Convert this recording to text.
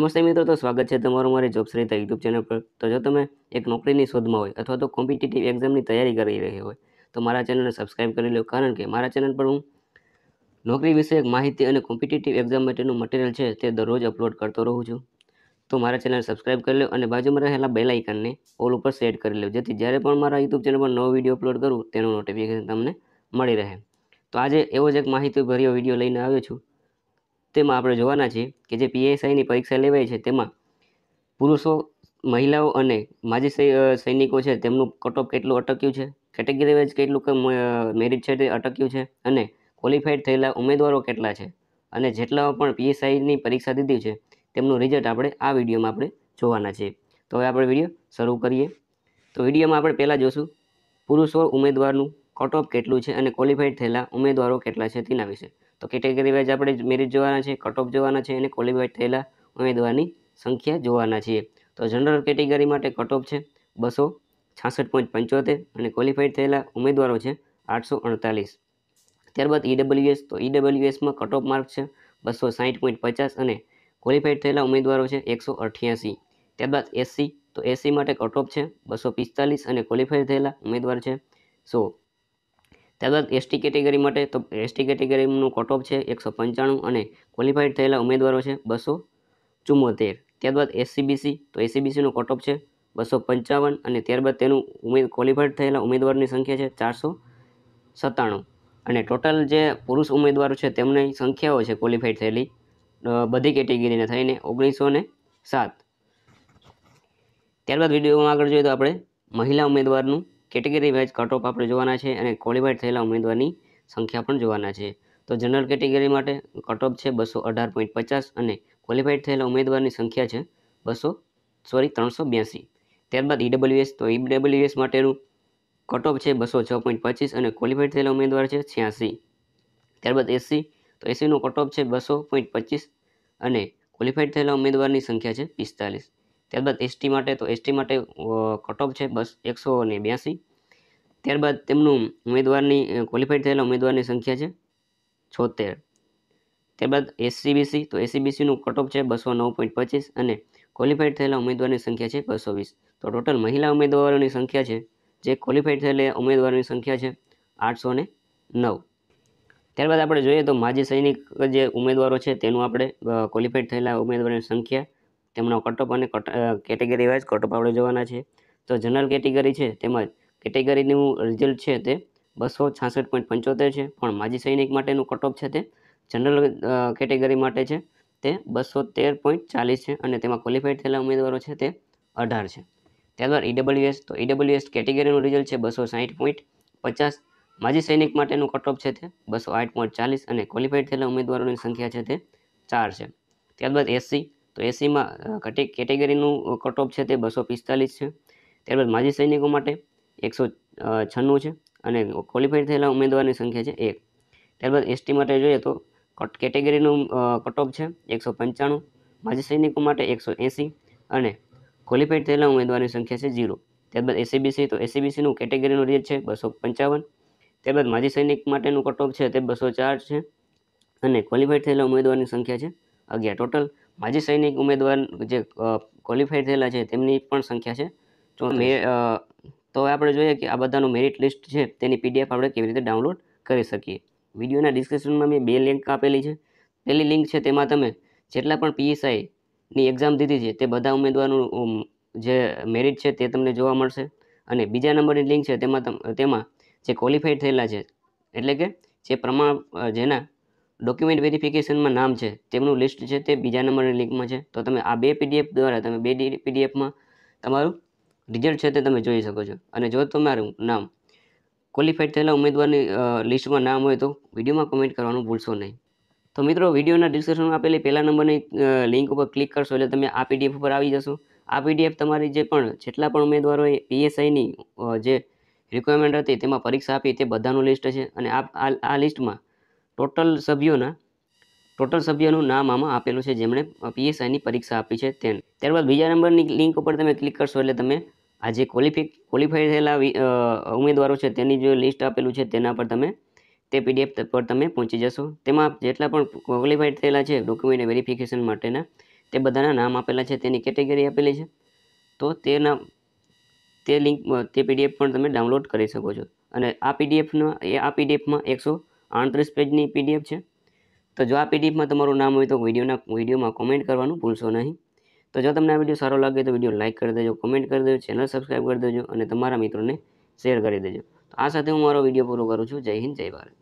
નમસ્તે મિત્રો તો સ્વાગત છે તમારું મારી જોબ સરિતા યુટ્યુબ ચેનલ પર તો જો તમે એક નોકરીની શોધમાં હોય અથવા તો કોમ્પિટિટિવ એક્ઝામની તૈયારી કરી રહી હોય તો મારા ચેનલને સબસ્ક્રાઇબ કરી લો કારણ કે મારા ચેનલ પર હું નોકરી વિષયક માહિતી અને કોમ્પિટિટિવ એક્ઝામ માટેનું મટીરિયલ છે તે દરરોજ અપલોડ કરતો રહું છું તો મારા ચેનલ સબસ્ક્રાઇબ કરી લો અને બાજુમાં રહેલા બેલ ઓલ ઉપર સેટ કરી લો જેથી જ્યારે પણ મારા યુટ્યુબ ચેનલ પર નવો વિડીયો અપલોડ કરું તેનું નોટિફિકેશન તમને મળી રહે તો આજે એવો જ એક માહિતી ભર્યો વિડીયો લઈને આવ્યો છું તેમાં આપણે જોવાના છીએ કે જે પીએસઆઈની પરીક્ષા લેવાય છે તેમાં પુરુષો મહિલાઓ અને માજી સૈનિકો છે તેમનું કટઓફ કેટલું અટક્યું છે કેટેગરી વાઇઝ કેટલું મેરિટ છે તે અટક્યું છે અને ક્વોલિફાઈડ થયેલા ઉમેદવારો કેટલા છે અને જેટલા પણ પીએસઆઈની પરીક્ષા દીધી છે તેમનું રિઝલ્ટ આપણે આ વિડીયોમાં આપણે જોવાના છીએ તો હવે આપણે વિડીયો શરૂ કરીએ તો વિડીયોમાં આપણે પહેલાં જોશું પુરુષો ઉમેદવારનું કટઓફ કેટલું છે અને ક્વોલિફાઈડ થયેલા ઉમેદવારો કેટલા છે તેના વિશે તો કેટેગરી વાઇઝ આપણે મેરિટ જોવાના છે કટ ઓફ જોવાના છે અને ક્વોલિફાઈડ થયેલા ઉમેદવારની સંખ્યા જોવાના છીએ તો જનરલ કેટેગરી માટે કટ ઓફ છે બસો છાસઠ પોઈન્ટ પંચોતેર અને ક્વોલિફાઈડ થયેલા ઉમેદવારો છે આઠસો અડતાલીસ ત્યારબાદ ઈડબલ્યુએસ તો ઈડબ્લ્યુએસમાં કટ ઓફ માર્ક છે બસો સાહીઠ પોઈન્ટ પચાસ અને ક્વોલિફાઈડ થયેલા ઉમેદવારો છે એકસો અઠ્યાસી ત્યારબાદ એસસી તો એસસી માટે કટ ઓફ છે બસો પિસ્તાલીસ અને ક્વોલિફાઈડ થયેલા ઉમેદવાર છે સો ત્યારબાદ એસટી કેટેગરી માટે તો એસટી કેટેગરીનું કટઓફ છે એકસો પંચાણું અને ક્વોલિફાઈડ થયેલા ઉમેદવારો છે બસો ચુમ્મોતેર ત્યારબાદ એસસીબીસી તો એસસીબીસીનો કટઓફ છે બસો પંચાવન અને ત્યારબાદ તેનું ઉમેદ ક્વોલિફાઈડ થયેલા ઉમેદવારની સંખ્યા છે ચારસો સત્તાણું અને ટોટલ જે પુરુષ ઉમેદવારો છે તેમની સંખ્યાઓ છે ક્વોલિફાઈડ થયેલી બધી કેટેગરીને થઈને ઓગણીસો ને સાત ત્યારબાદ વિડીયોમાં આગળ જોઈએ તો આપણે મહિલા ઉમેદવારનું કેટેગરી વાઇઝ કટ આપણે જોવાના છે અને ક્વોલિફાઈડ થયેલા ઉમેદવારની સંખ્યા પણ જોવાના છે તો જનરલ કેટેગરી માટે કટ છે બસો અઢાર પોઈન્ટ પચાસ અને ક્વોલિફાઈડ થયેલા ઉમેદવારની સંખ્યા છે બસો સોરી ત્રણસો બ્યાસી ત્યારબાદ ઈડબ્લ્યુએસ તો ઈડબ્લ્યુએસ માટેનું કટ છે બસો છ પોઈન્ટ પચીસ અને ક્વોલિફાઈડ થયેલા ઉમેદવાર છે છ્યાસી ત્યારબાદ એસસી તો એસીનું કટ છે બસો પોઈન્ટ પચીસ અને ક્વોલિફાઈડ થયેલા ઉમેદવારની સંખ્યા છે પિસ્તાલીસ ત્યારબાદ એસટી માટે તો એસટી માટે કટઓફ છે બસ એકસો ને બ્યાસી ત્યારબાદ તેમનું ઉમેદવારની ક્વોલિફાઈડ થયેલા ઉમેદવારની સંખ્યા છે છોતેર ત્યારબાદ એસસીબીસી તો એસસીબીસીનું કટઓફ છે બસો નવ પોઈન્ટ પચીસ અને ક્વોલિફાઈડ થયેલા ઉમેદવારની સંખ્યા છે બસો વીસ તો ટોટલ મહિલા ઉમેદવારોની સંખ્યા છે જે ક્વોલિફાઈડ થયેલા ઉમેદવારોની સંખ્યા છે આઠસો ને નવ ત્યારબાદ આપણે જોઈએ તો માજી સૈનિક જે ઉમેદવારો છે તેનું આપણે ક્વોલિફાઈડ થયેલા ઉમેદવારોની સંખ્યા તેમનો કટઅપ અને કટ કેટેગરી વાઇઝ કટઅપ આપણે જોવાના છે તો જનરલ કેટેગરી છે તેમજ કેટેગરીનું રિઝલ્ટ છે તે બસો છાસઠ પોઈન્ટ પંચોતેર છે પણ માજી સૈનિક માટેનું કટઓફ છે તે જનરલ કેટેગરી માટે છે તે બસો તેર પોઈન્ટ ચાલીસ છે અને તેમાં ક્વોલિફાઈડ થયેલા ઉમેદવારો છે તે અઢાર છે ત્યારબાદ ઈડબલ્યુએસ e તો ઈડબલ્યુએસ કેટેગરીનું રિઝલ્ટ છે બસો સાહીઠ પોઈન્ટ પચાસ માજી સૈનિક માટેનું કટઓફ છે તે બસો આઠ પોઈન્ટ ચાલીસ અને ક્વોલિફાઈડ થયેલા ઉમેદવારોની સંખ્યા છે તે ચાર છે ત્યારબાદ એસસી તો એસીમાં કટે કેટેગરીનું કટ ઓફ છે તે બસો પિસ્તાલીસ છે ત્યારબાદ માજી સૈનિકો માટે એકસો છન્નું છે અને ક્વોલિફાઈડ થયેલા ઉમેદવારની સંખ્યા છે એક ત્યારબાદ એસટી માટે જોઈએ તો કટ કેટેગરીનું કટ ઓફ છે એકસો પંચાણું માજી સૈનિકો માટે એકસો એંસી અને ક્વોલિફાઈડ થયેલા ઉમેદવારની સંખ્યા છે ઝીરો ત્યારબાદ એસીબીસી તો એસીબીસીનું કેટેગરીનું રેટ છે બસો પંચાવન ત્યારબાદ માજી સૈનિક માટેનું કટ ઓફ છે તે બસો ચાર છે અને ક્વોલિફાઈડ થયેલા ઉમેદવારની સંખ્યા છે અગિયાર ટોટલ માજી સૈનિક ઉમેદવાર જે ક્વોલિફાઈડ થયેલા છે તેમની પણ સંખ્યા છે તો તો આપણે જોઈએ કે આ બધાનું મેરિટ લિસ્ટ છે તેની પીડીએફ આપણે કેવી રીતે ડાઉનલોડ કરી શકીએ વિડીયોના ડિસ્ક્રિપ્શનમાં મેં બે લિંક આપેલી છે પહેલી લિંક છે તેમાં તમે જેટલા પણ પીએસઆઈની એક્ઝામ દીધી છે તે બધા ઉમેદવારનું જે મેરિટ છે તે તમને જોવા મળશે અને બીજા નંબરની લિંક છે તેમાં તેમાં જે ક્વોલિફાઈડ થયેલા છે એટલે કે જે પ્રમાણ જેના ડોક્યુમેન્ટ વેરિફિકેશનમાં નામ છે તેમનું લિસ્ટ છે તે બીજા નંબરની લિંકમાં છે તો તમે આ બે પીડીએફ દ્વારા તમે બે પીડીએફમાં તમારું રિઝલ્ટ છે તે તમે જોઈ શકો છો અને જો તમારું નામ ક્વોલિફાઈડ થયેલા ઉમેદવારની લિસ્ટમાં નામ હોય તો વિડીયોમાં કમેન્ટ કરવાનું ભૂલશો નહીં તો મિત્રો વિડીયોના ડિસ્ક્રિપ્શનમાં આપેલી પહેલા નંબરની લિંક ઉપર ક્લિક કરશો એટલે તમે આ પીડીએફ ઉપર આવી જશો આ પીડીએફ તમારી જે પણ જેટલા પણ ઉમેદવારોએ પીએસઆઈની જે રિક્વાયરમેન્ટ હતી તેમાં પરીક્ષા આપી તે બધાનું લિસ્ટ છે અને આ આ લિસ્ટમાં ટોટલ સભ્યોના ટોટલ સભ્યોનું નામ આમાં આપેલું છે જેમણે પીએસઆઈની પરીક્ષા આપી છે તેને ત્યારબાદ બીજા નંબરની લિંક ઉપર તમે ક્લિક કરશો એટલે તમે આ જે ક્વોલિફિક ક્વોલિફાઈ થયેલા ઉમેદવારો છે તેની જે લિસ્ટ આપેલું છે તેના પર તમે તે પીડીએફ પર તમે પહોંચી જશો તેમાં જેટલા પણ ક્વોલિફાઈડ થયેલા છે ડોક્યુમેન્ટ વેરિફિકેશન માટેના તે બધાના નામ આપેલા છે તેની કેટેગરી આપેલી છે તો તેના તે લિંક તે પીડીએફ પણ તમે ડાઉનલોડ કરી શકો છો અને આ પીડીએફનો એ આ પીડીએફમાં એકસો આડત્રીસ પેજની પીડીએફ છે તો જો આ પીડીએફમાં તમારું નામ હોય તો વિડીયોના વિડીયોમાં કોમેન્ટ કરવાનું ભૂલશો નહીં તો જો તમને આ વિડીયો સારો લાગે તો વિડીયો લાઇક કરી દેજો કોમેન્ટ કરી દેજો ચેનલ સબસ્ક્રાઈબ કરી દેજો અને તમારા મિત્રોને શેર કરી દેજો તો આ સાથે હું મારો વિડીયો પૂરો કરું છું જય હિન્દ જય ભારત